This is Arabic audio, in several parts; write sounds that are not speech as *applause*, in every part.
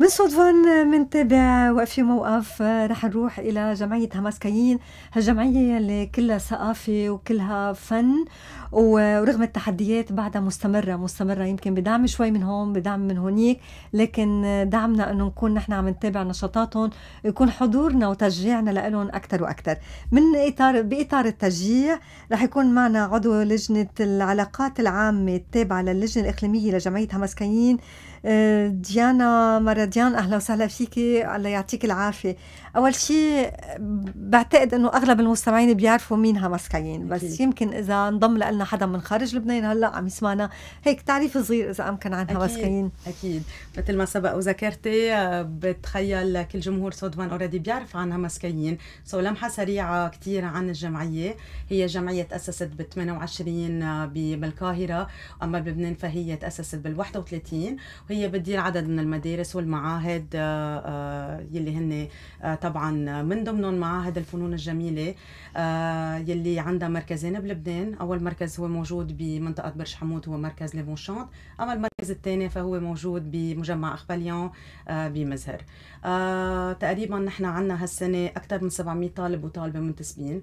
من من منتابع وفي موقف رح نروح إلى جمعية هماسكايين هالجمعية اللي كلها ثقافة وكلها فن ورغم التحديات بعدها مستمرة مستمرة يمكن بدعم شوي من هون بدعم من هونيك لكن دعمنا أنه نكون نحن عم نتابع نشاطاتهم يكون حضورنا وتشجيعنا لهم أكثر وأكثر من إطار بإطار التشجيع رح يكون معنا عضو لجنة العلاقات العامة التابعة للجنة الإقليمية لجمعية هماسكايين آه، ديانا مراديان اهلا وسهلا فيكي الله يعطيك العافيه اول شيء بعتقد انه اغلب المستمعين بيعرفوا مين همسكايين بس أكيد. يمكن اذا انضم لنا حدا من خارج لبنان هلا عم يسمعنا هيك تعريف صغير اذا امكن عن همسكايين أكيد. اكيد مثل ما سبق وذكرتي آه، بتخيل كل جمهور صدفان اوريدي بيعرف عن همسكايين سو لمحه سريعه كثير عن الجمعيه هي جمعيه تاسست ب 28 آه، بالقاهره اما بلبنان فهي تاسست بال 31 وهي هي بتدير عدد من المدارس والمعاهد آه، آه، يلي هن آه، طبعا من ضمنهم معاهد الفنون الجميلة يلي عندها مركزين بلبنان أول مركز هو موجود بمنطقة برج حمود هو مركز ليفونشانت أما المركز الثاني فهو موجود بمجمع أخباليون بمزهر تقريبا نحن عندنا هالسنة أكثر من 700 طالب وطالبة منتسبين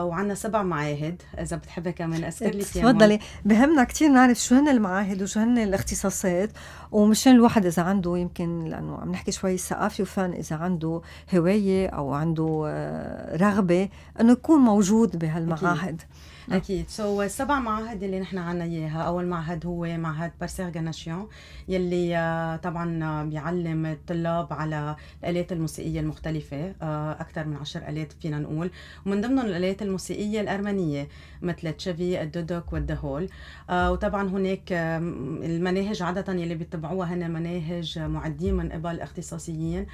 وعندنا سبع معاهد إذا بتحبها كمان أذكر لك تفضلي بهمنا كثير نعرف شو هن المعاهد وشو هن الاختصاصات ومشان الواحد اذا عنده يمكن لانه عم نحكي شوي ثقافي وفن اذا عنده هوايه او عنده آه، رغبه انه يكون موجود بهالمعاهد أكيد. نعم. اكيد سو so, السبع معاهد اللي نحن عنا اياها اول معهد هو معهد بارسيغ غناشيون يلي آه، طبعا آه، بيعلم الطلاب على الالات الموسيقيه المختلفه آه، اكثر من عشر الات فينا نقول ومن ضمنهم الالات الموسيقيه الارمنيه مثل تشافي الدودوك والدهول وطبعا هناك المناهج عاده يلي بيتبعوها هن مناهج معدين من قبل اختصاصيين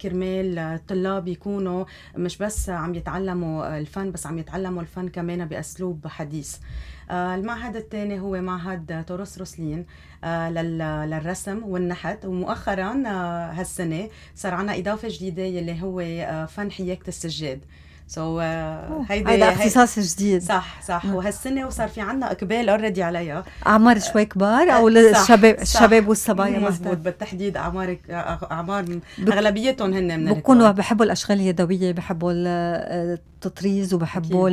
كرمال الطلاب يكونوا مش بس عم يتعلموا الفن بس عم يتعلموا الفن كمان كمان بأسلوب حديث آه، المعهد الثاني هو معهد تورس روسلين آه، للرسم والنحت ومؤخرا آه، هالسنة صار عنا إضافة جديدة اللي هو فن حياكة السجاد سو so, uh, هيدا هيدا اختصاص جديد صح صح نعم. وهالسنه وصار في عنا اقبال اوريدي عليها اعمار شوي أه، كبار او أه، الشباب الشباب والصبايا مزبوط بالتحديد اعمار اعمار اغلبيتهم هن من بكونوا بحبوا الاشغال اليدويه بحبوا التطريز وبحبوا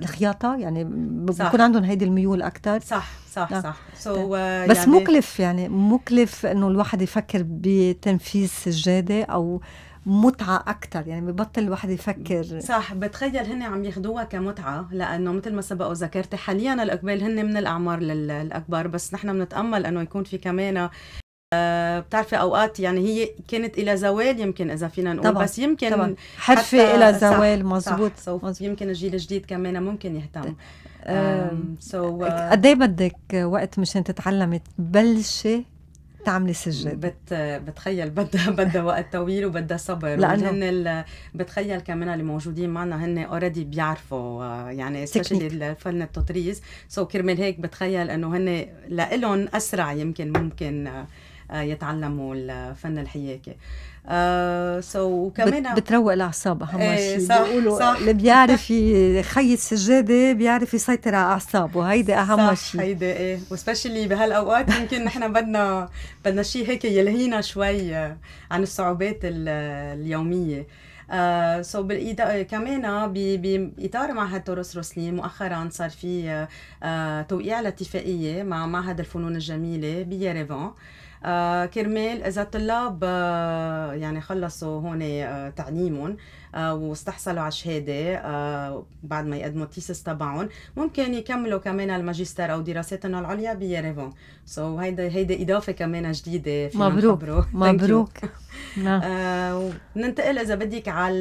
الخياطه يعني بكون عندهم هيدي الميول اكثر صح صح نعم. صح سو so, uh, بس يعني مكلف يعني مكلف انه الواحد يفكر بتنفيذ سجاده او متعه اكثر يعني ببطل الواحد يفكر صح بتخيل هن عم ياخذوها كمتعه لانه مثل ما سبق وذكرتي حاليا الاقبال هن من الاعمار للاكبر بس نحن بنتامل انه يكون في كمان آه، بتعرفي اوقات يعني هي كانت الى زوال يمكن اذا فينا نقول طبعا. بس يمكن طبعا. حرفه الى زوال مزبوط, صح. مزبوط. يمكن الجيل الجديد كمان ممكن يهتم سو آه، قد ايه بدك وقت مشان تتعلمي تبلشي تعملي سجاد بت بتخيل بدها *laughs* بدها وقت طويل وبدها صبر لانه هن ال... بتخيل كمان اللي موجودين معنا هن اوريدي بيعرفوا آه، يعني سبيشلي فن التطريز سو so كرمال هيك بتخيل انه هن لهم اسرع يمكن ممكن آه، يتعلموا الفن الحياكي سو آه، وكمان بتروق الاعصاب اهم إيه، شيء صح بيقولوا صح اللي بيعرف يخيط سجاده بيعرف يسيطر على اعصابه هيدي اهم شيء هيدي ايه وسبيشلي بهالاوقات يمكن نحن بدنا بدنا شيء هيك يلهينا شوي آه، عن الصعوبات اليوميه آه سو بالإدا... كمان آه، باطار معهد تورس روسلين مؤخرا صار في uh, توقيع لاتفاقيه مع معهد الفنون الجميله بيريفان uh, آه، كرمال اذا الطلاب آه، يعني خلصوا هون آه، تعليمهم واستحصلوا على شهاده بعد ما يقدموا التيسس تبعهم ممكن يكملوا كمان الماجستير او دراساتهم العليا بيريفون سو so, هيدا هيدا اضافه كمان جديده مبروك نخبره. *laughs* مبروك *laughs* نعم. وننتقل اذا بدك على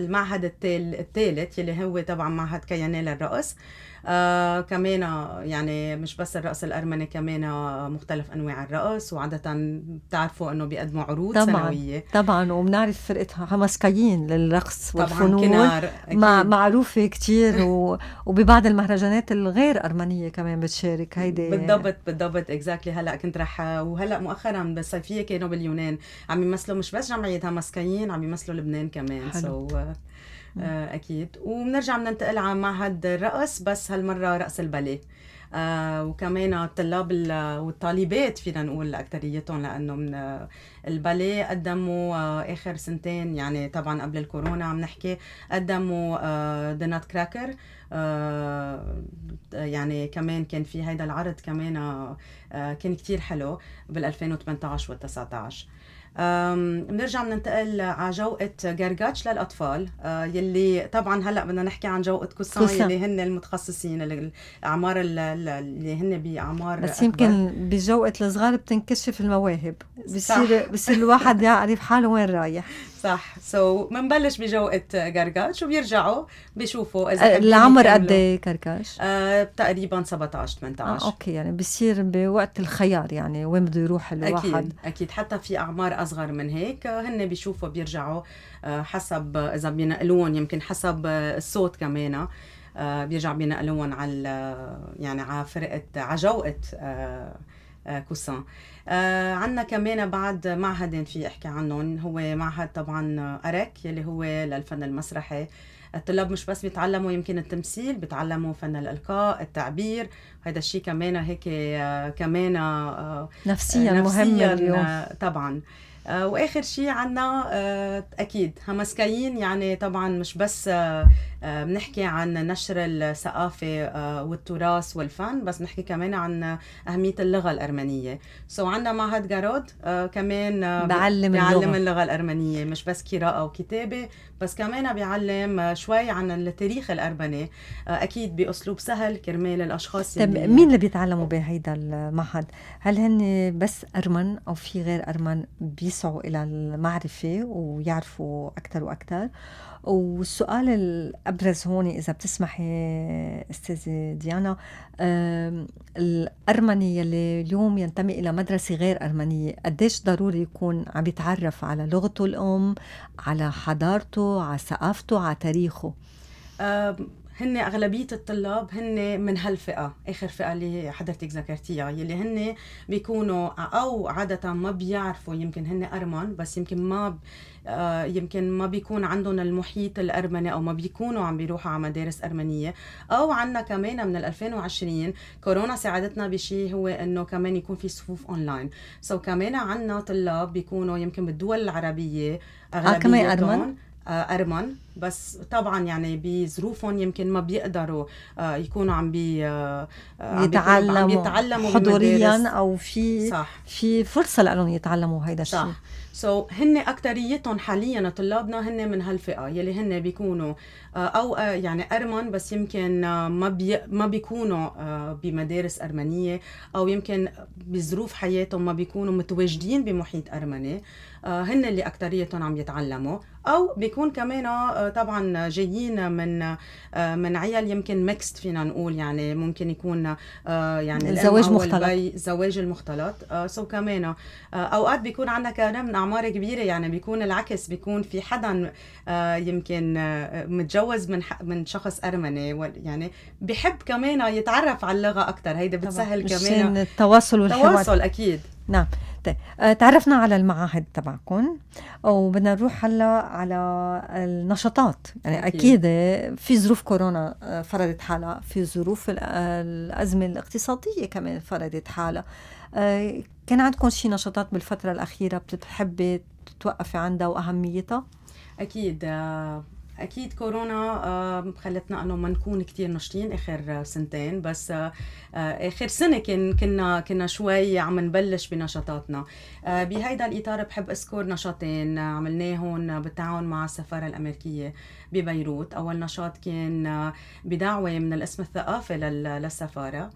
المعهد التالت يلي هو طبعا معهد كيانيل الرقص آه، كمان يعني مش بس الرقص الارمني كمان مختلف انواع الرقص وعاده بتعرفوا انه بيقدموا عروض طبعا سنويه طبعا وبنعرف فرقه حمسكيين للرقص والفنون كنار مع معروفه كثير *laughs* و... وببعض المهرجانات الغير ارمنيه كمان بتشارك هيدي بالضبط بالضبط اكزاكتلي هلا كنت رح وهلا مؤخرا بالصيفيه كانوا باليونان عم يمثلوا مش بس جمعيه حماسكايين عم يمثلوا لبنان كمان سو so, آه، اكيد وبنرجع بننتقل على معهد الرقص بس هالمره رقص الباليه آه وكمان الطلاب والطالبات فينا نقول اكثريتهم لانه من آه، الباليه قدموا آه اخر سنتين يعني طبعا قبل الكورونا عم نحكي قدموا آه دونات آه، كراكر آه يعني كمان كان في هيدا العرض كمان آه كان كتير حلو بال 2018 وال 19 بنرجع بننتقل على جوقة جرجاتش للأطفال أه، يلي طبعا هلا بدنا نحكي عن جوقة كوسان يلي هن المتخصصين الأعمار اللي هن بأعمار بس يمكن بجوقة الصغار بتنكشف المواهب بصير بصير الواحد يعرف حاله وين رايح *laughs* صح سو so, منبلش بجوقة قرقاش وبيرجعوا بيشوفوا اذا أه، العمر قد ايه قرقاش؟ آه تقريبا 17 18 آه اوكي يعني بصير بوقت الخيار يعني وين بده يروح الواحد اكيد اكيد حتى في اعمار اصغر من هيك آه، هن بيشوفوا بيرجعوا آه، حسب اذا بينقلون يمكن حسب الصوت كمان آه بيرجع بينقلون على يعني على فرقة على جوقة آه آه، كوسان آه، عندنا كمان بعد معهدين في احكي عنهم هو معهد طبعا ارك يلي هو للفن المسرحي الطلاب مش بس بيتعلموا يمكن التمثيل بيتعلموا فن الالقاء التعبير هذا الشيء كمان هيك آه، كمان نفسيا, نفسيا مهم اليوم طبعا آه، واخر شيء عنا آه، اكيد همسكايين يعني طبعا مش بس آه، بنحكي عن نشر الثقافة والتراث والفن بس نحكي كمان عن أهمية اللغة الأرمنية سو so عندنا معهد جارود كمان بعلم بيعلم اللغة. اللغة الأرمنية مش بس قراءة وكتابة بس كمان بيعلم شوي عن التاريخ الأرمني أكيد بأسلوب سهل كرمال الأشخاص طيب اللي مين اللي بيتعلموا بهيدا المعهد؟ هل هن بس أرمن أو في غير أرمن بيس يسعوا إلى المعرفة ويعرفوا أكثر وأكثر والسؤال الأبرز هون إذا بتسمحي أستاذة ديانا الأرمني يلي اليوم ينتمي إلى مدرسة غير أرمنية قديش ضروري يكون عم يتعرف على لغته الأم على حضارته على ثقافته على تاريخه هن أغلبية الطلاب هن من هالفئة آخر فئة اللي حضرتك ذكرتيها يلي هن بيكونوا أو عادة ما بيعرفوا يمكن هن أرمن بس يمكن ما ب... آه، يمكن ما بيكون عندهم المحيط الأرمني أو ما بيكونوا عم بيروحوا على مدارس أرمنية أو عنا كمان من 2020 كورونا ساعدتنا بشيء هو إنه كمان يكون في صفوف أونلاين سو so كمان عنا طلاب بيكونوا يمكن بالدول العربية أغلبية آه كمان أرمن آه، أرمن بس طبعا يعني بظروفهم يمكن ما بيقدروا آه، يكونوا عم بي آه، يتعلموا عم يتعلموا حضوريا او في صح. في فرصه لهم يتعلموا هيدا الشيء صح سو so, هن اكثريتهم حاليا طلابنا هن من هالفئه يلي هن بيكونوا آه، او يعني ارمن بس يمكن ما بي ما بيكونوا بمدارس ارمنيه او يمكن بظروف حياتهم ما بيكونوا متواجدين بمحيط ارمني هن اللي اكثريتهم عم يتعلموا او بيكون كمان طبعا جايين من آه، من عيال يمكن ميكست فينا نقول يعني ممكن يكون آه، يعني الزواج مختلط الزواج المختلط سو آه، كمان اوقات بيكون عندنا كمان من اعمار كبيره يعني بيكون العكس بيكون في حدا يمكن متجوز من من شخص ارمني يعني بحب كمان يتعرف على اللغه اكثر هيدا بتسهل كمان التواصل والحوار التواصل اكيد نعم آه، تعرفنا على المعاهد تبعكم وبدنا نروح هلا على النشاطات يعني اكيد في ظروف كورونا آه، فرضت حالها في ظروف آه، الازمه الاقتصاديه كمان فرضت حالها كان عندكم شي نشاطات بالفتره الاخيره بتحبي تتوقفي عندها واهميتها اكيد اكيد كورونا خلتنا انه ما نكون كثير نشطين اخر سنتين بس اخر سنه كان كنا كنا شوي عم نبلش بنشاطاتنا بهيدا الاطار بحب اذكر نشاطين عملناهم بالتعاون مع السفاره الامريكيه ببيروت اول نشاط كان بدعوه من الاسم الثقافي للسفاره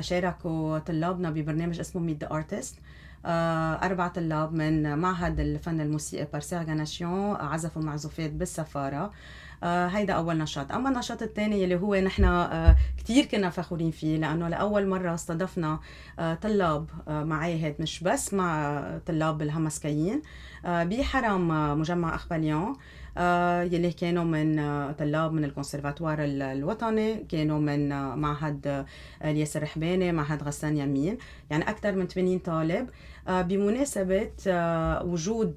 شاركوا طلابنا ببرنامج اسمه ميت ذا ارتست آه، أربع طلاب من معهد الفن الموسيقي بارسيغ غاناشيون عزفوا معزوفات بالسفارة آه، هيدا اول نشاط اما النشاط الثاني اللي هو نحن آه، كثير كنا فخورين فيه لانه لاول مره استضفنا آه، طلاب معاهد مش بس مع طلاب الهمسكيين بحرم مجمع اخباليون يلي كانوا من طلاب من الكونسرفاتوار الوطني كانوا من معهد الياس الرحباني معهد غسان يمين يعني أكثر من 80 طالب بمناسبة وجود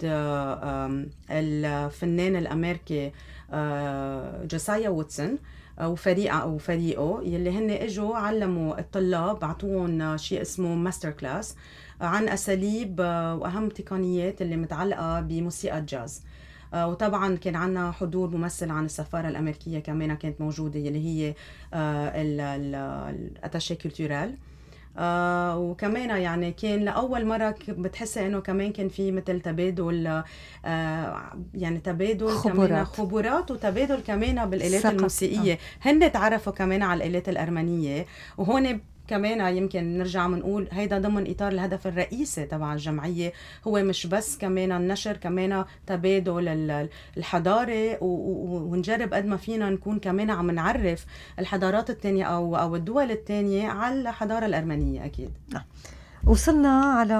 الفنان الأمريكي آه، جوسايا ووتسون وفريقها آه، وفريقه يلي هن اجوا علموا الطلاب بعطوهم شيء اسمه ماستر آه، كلاس عن اساليب واهم تقنيات اللي متعلقه بموسيقى الجاز وطبعا كان عندنا حضور ممثل عن السفاره الامريكيه كمان كانت موجوده اللي هي الاتاشي كولتورال آه وكمان يعني كان لاول مره بتحسي انه كمان كان في مثل تبادل آه يعني تبادل خبرات. كمان خبرات وتبادل كمان بالالات الموسيقيه آه. هن تعرفوا كمان على الالات الارمنيه وهون كمان آه، يمكن نرجع بنقول هيدا ضمن اطار الهدف الرئيسي تبع الجمعيه هو مش بس كمان النشر كمان تبادل الحضاري ونجرب قد ما فينا نكون كمان عم نعرف الحضارات الثانيه او او الدول الثانيه على الحضاره الارمنيه اكيد نعم وصلنا على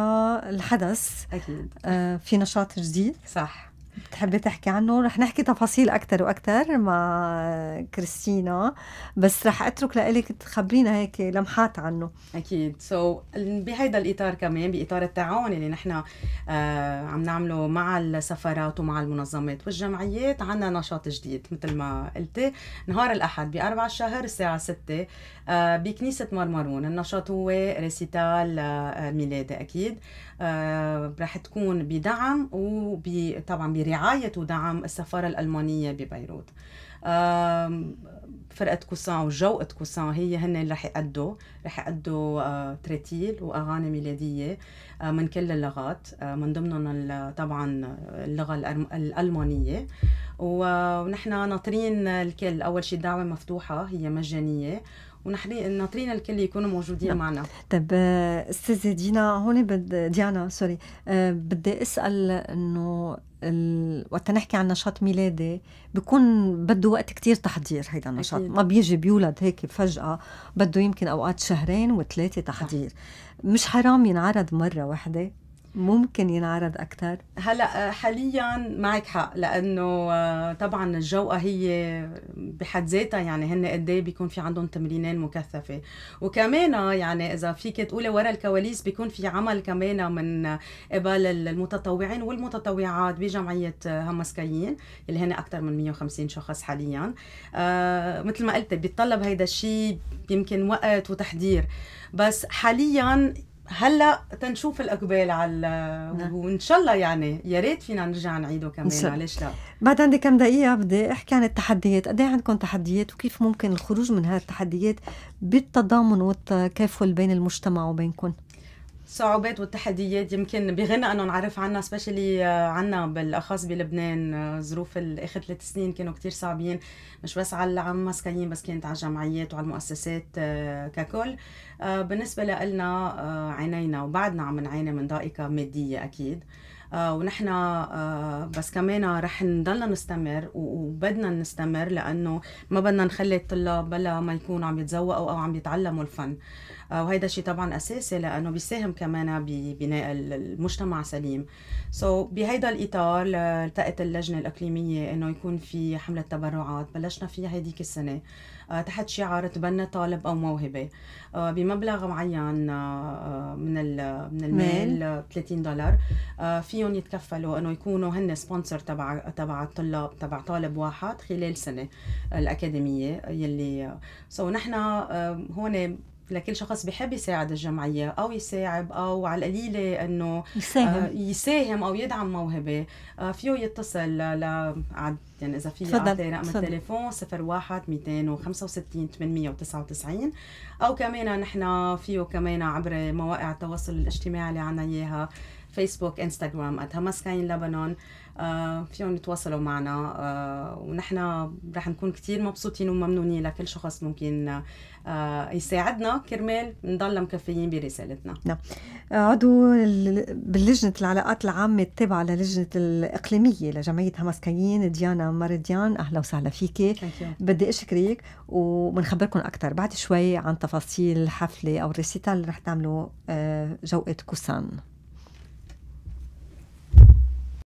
الحدث اكيد آه، في نشاط جديد صح بتحبي تحكي عنه رح نحكي تفاصيل اكثر واكثر مع كريستينا بس رح أترك لك تخبرينا هيك لمحات عنه أكيد سو so, بهيدا الإطار كمان بإطار التعاون اللي نحن آه عم نعمله مع السفارات ومع المنظمات والجمعيات عنا نشاط جديد مثل ما قلتي نهار الأحد بأربع الشهر الساعة 6 آه بكنيسة مرمرون النشاط هو ريسيتال آه ميلادي أكيد آه، راح تكون بدعم وطبعا برعاية ودعم السفارة الألمانية ببيروت فرقة كوسان وجوقة كوسان هي هن اللي رح يأدوا رح يأدوا آه، تريتيل وأغاني ميلادية آه، من كل اللغات من ضمنهم طبعا اللغة الألمانية ونحن ناطرين الكل أول شيء الدعوة مفتوحة هي مجانية ونحن ناطرين الكل يكونوا موجودين نعم. معنا طيب آه، استاذه دينا هون بد ديانا سوري أه بدي اسال انه ال... وقت نحكي عن نشاط ميلادي بكون بده وقت كتير تحضير هيدا النشاط ما بيجي بيولد هيك فجأة بده يمكن أوقات شهرين وثلاثة تحضير صح. مش حرام ينعرض مرة واحدة ممكن ينعرض اكثر هلا آه، حاليا معك حق لانه آه، طبعا الجوقه هي بحد ذاتها يعني هن قد ايه بيكون في عندهم تمرينين مكثفه وكمان آه، يعني اذا فيك تقولي ورا الكواليس بيكون في عمل كمان من قبل المتطوعين والمتطوعات بجمعيه همسكيين اللي هن اكثر من 150 شخص حاليا مثل ما قلت بيتطلب هيدا الشيء يمكن وقت وتحضير بس حاليا هلا تنشوف الاقبال على نعم. وان شاء الله يعني يا ريت فينا نرجع نعيده كمان معلش لا بعد عندي كم دقيقه بدي احكي عن التحديات قد إيه عندكم تحديات وكيف ممكن الخروج من هذه التحديات بالتضامن والتكافل بين المجتمع وبينكم صعوبات والتحديات يمكن بغنى انه نعرف عنها سبيشلي آه، عنا بالاخص بلبنان آه، ظروف الاخر ثلاث سنين كانوا كتير صعبين مش بس على المسكنين بس كانت على الجمعيات وعلى المؤسسات آه، ككل بالنسبه لنا عانينا وبعدنا عم نعاني من ضائقه ماديه اكيد آه، ونحن آه، بس كمان رح نضلنا نستمر وبدنا نستمر لانه ما بدنا نخلي الطلاب بلا ما يكونوا عم يتذوقوا او عم يتعلموا الفن آه، وهيدا الشيء طبعا اساسي لانه بيساهم كمان ببناء المجتمع سليم سو so, بهيدا الاطار التقت اللجنه الاقليميه انه يكون في حمله تبرعات بلشنا فيها هذيك السنه آه، تحت شعار تبنى طالب او موهبه آه، بمبلغ معين آه، من من المال 30 دولار فيهم يتكفلوا انه يكونوا هن سبونسر تبع تبع الطلاب تبع طالب واحد خلال سنه الاكاديميه يلي سو نحن هون لكل شخص بحب يساعد الجمعية أو يساعد أو على القليلة أنه يساهم آه يساهم أو يدعم موهبة آه فيه يتصل ل يعني إذا في رقم التليفون 01 265 899 أو كمان نحن فيه كمان عبر مواقع التواصل الاجتماعي اللي عنا إياها فيسبوك انستغرام @همسكاين لبنان آه، فيهم يتواصلوا معنا آه، ونحن رح نكون كتير مبسوطين وممنونين لكل شخص ممكن آه، يساعدنا كرمال نضل مكفيين برسالتنا نعم عضو باللجنة العلاقات العامة التابعة للجنة الإقليمية لجمعية همس ديانا مارديان أهلا وسهلا فيكي بدي أشكرك وبنخبركم أكثر بعد شوي عن تفاصيل الحفلة أو الريسيتال اللي رح تعملوا جوقة كوسان